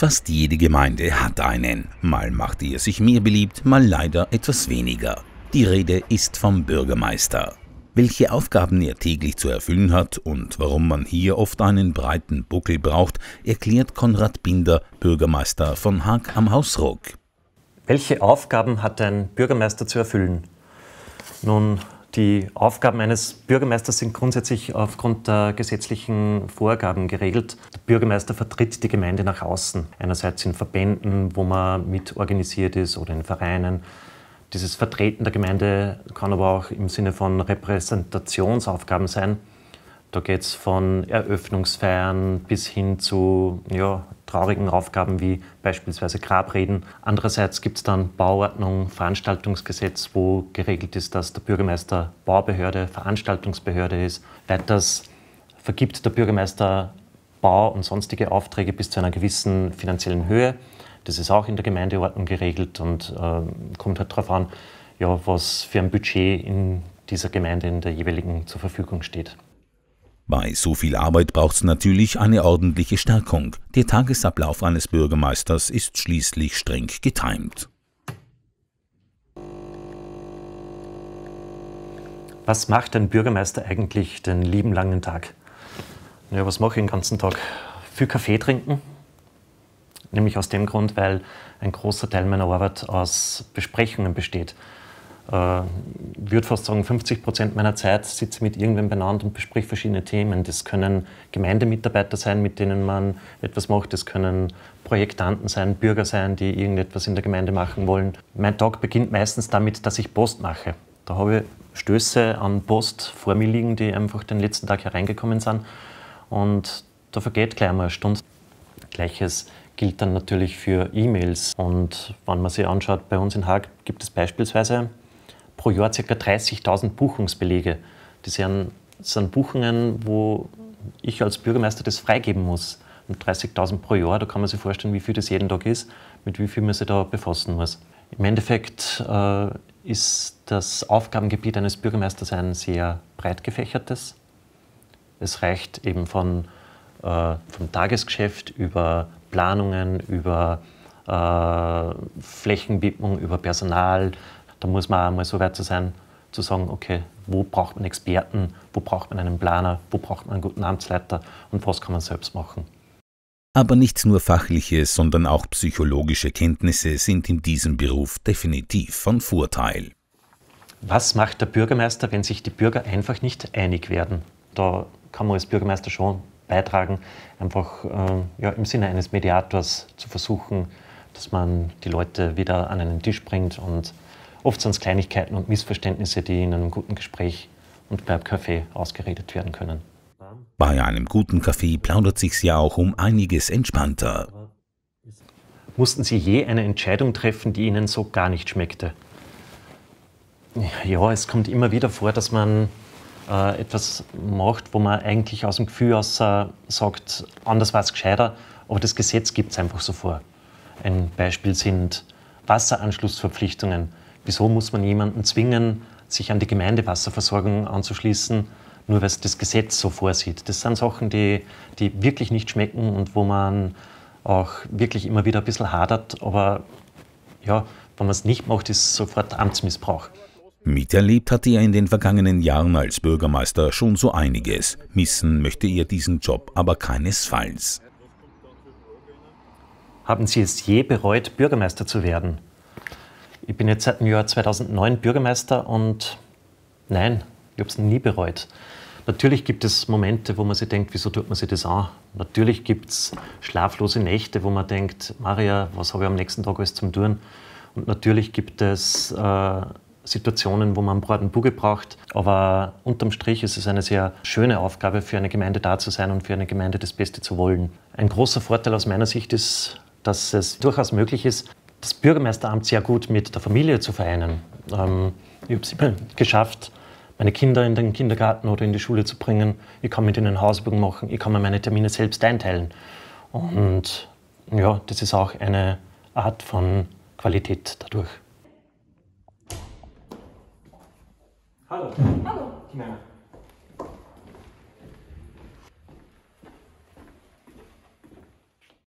Fast jede Gemeinde hat einen. Mal macht ihr sich mehr beliebt, mal leider etwas weniger. Die Rede ist vom Bürgermeister. Welche Aufgaben er täglich zu erfüllen hat und warum man hier oft einen breiten Buckel braucht, erklärt Konrad Binder, Bürgermeister von Haag am Hausruck. Welche Aufgaben hat ein Bürgermeister zu erfüllen? Nun, die Aufgaben eines Bürgermeisters sind grundsätzlich aufgrund der gesetzlichen Vorgaben geregelt. Der Bürgermeister vertritt die Gemeinde nach außen. Einerseits in Verbänden, wo man mit organisiert ist oder in Vereinen. Dieses Vertreten der Gemeinde kann aber auch im Sinne von Repräsentationsaufgaben sein. Da geht es von Eröffnungsfeiern bis hin zu ja, traurigen Aufgaben wie beispielsweise Grabreden. Andererseits gibt es dann Bauordnung, Veranstaltungsgesetz, wo geregelt ist, dass der Bürgermeister Baubehörde, Veranstaltungsbehörde ist. Weiters vergibt der Bürgermeister Bau- und sonstige Aufträge bis zu einer gewissen finanziellen Höhe. Das ist auch in der Gemeindeordnung geregelt und äh, kommt halt darauf an, ja, was für ein Budget in dieser Gemeinde in der jeweiligen zur Verfügung steht. Bei so viel Arbeit braucht es natürlich eine ordentliche Stärkung. Der Tagesablauf eines Bürgermeisters ist schließlich streng getimt. Was macht ein Bürgermeister eigentlich den lieben langen Tag? Ja, was mache ich den ganzen Tag? Viel Kaffee trinken. Nämlich aus dem Grund, weil ein großer Teil meiner Arbeit aus Besprechungen besteht äh, würde fast sagen, 50 Prozent meiner Zeit sitze mit irgendwem benannt und bespreche verschiedene Themen. Das können Gemeindemitarbeiter sein, mit denen man etwas macht. Das können Projektanten sein, Bürger sein, die irgendetwas in der Gemeinde machen wollen. Mein Tag beginnt meistens damit, dass ich Post mache. Da habe ich Stöße an Post vor mir liegen, die einfach den letzten Tag hereingekommen sind. Und da vergeht gleich mal eine Stunde. Gleiches gilt dann natürlich für E-Mails. Und wenn man sich anschaut, bei uns in Haag gibt es beispielsweise pro Jahr ca. 30.000 Buchungsbelege. Das sind, sind Buchungen, wo ich als Bürgermeister das freigeben muss. Und 30.000 pro Jahr, da kann man sich vorstellen, wie viel das jeden Tag ist, mit wie viel man sich da befassen muss. Im Endeffekt äh, ist das Aufgabengebiet eines Bürgermeisters ein sehr breit gefächertes. Es reicht eben von, äh, vom Tagesgeschäft über Planungen, über äh, Flächenwidmung, über Personal, da muss man auch mal so weit zu sein, zu sagen, okay, wo braucht man Experten, wo braucht man einen Planer, wo braucht man einen guten Amtsleiter und was kann man selbst machen. Aber nicht nur fachliche, sondern auch psychologische Kenntnisse sind in diesem Beruf definitiv von Vorteil. Was macht der Bürgermeister, wenn sich die Bürger einfach nicht einig werden? Da kann man als Bürgermeister schon beitragen, einfach äh, ja, im Sinne eines Mediators zu versuchen, dass man die Leute wieder an einen Tisch bringt und Oft sind es Kleinigkeiten und Missverständnisse, die in einem guten Gespräch und beim Kaffee ausgeredet werden können. Bei einem guten Kaffee plaudert sich's ja auch um einiges entspannter. Mussten Sie je eine Entscheidung treffen, die Ihnen so gar nicht schmeckte? Ja, es kommt immer wieder vor, dass man äh, etwas macht, wo man eigentlich aus dem Gefühl aus äh, sagt, anders war es gescheiter, aber das Gesetz gibt es einfach so vor. Ein Beispiel sind Wasseranschlussverpflichtungen. Wieso muss man jemanden zwingen, sich an die Gemeindewasserversorgung anzuschließen, nur weil es das Gesetz so vorsieht? Das sind Sachen, die, die wirklich nicht schmecken und wo man auch wirklich immer wieder ein bisschen hadert. Aber ja, wenn man es nicht macht, ist sofort Amtsmissbrauch. Miterlebt hatte er in den vergangenen Jahren als Bürgermeister schon so einiges. Missen möchte er diesen Job aber keinesfalls. Haben Sie es je bereut, Bürgermeister zu werden? Ich bin jetzt seit dem Jahr 2009 Bürgermeister und nein, ich habe es nie bereut. Natürlich gibt es Momente, wo man sich denkt, wieso tut man sich das an? Natürlich gibt es schlaflose Nächte, wo man denkt, Maria, was habe ich am nächsten Tag alles zum Tun? Und natürlich gibt es äh, Situationen, wo man einen breiten Buge braucht. Aber unterm Strich ist es eine sehr schöne Aufgabe, für eine Gemeinde da zu sein und für eine Gemeinde das Beste zu wollen. Ein großer Vorteil aus meiner Sicht ist, dass es durchaus möglich ist, das Bürgermeisteramt sehr gut mit der Familie zu vereinen. Ähm, ich habe es immer geschafft, meine Kinder in den Kindergarten oder in die Schule zu bringen. Ich kann mit ihnen Hausübungen machen, ich kann mir meine Termine selbst einteilen. Und ja, das ist auch eine Art von Qualität dadurch. Hallo. Hallo. Chimera.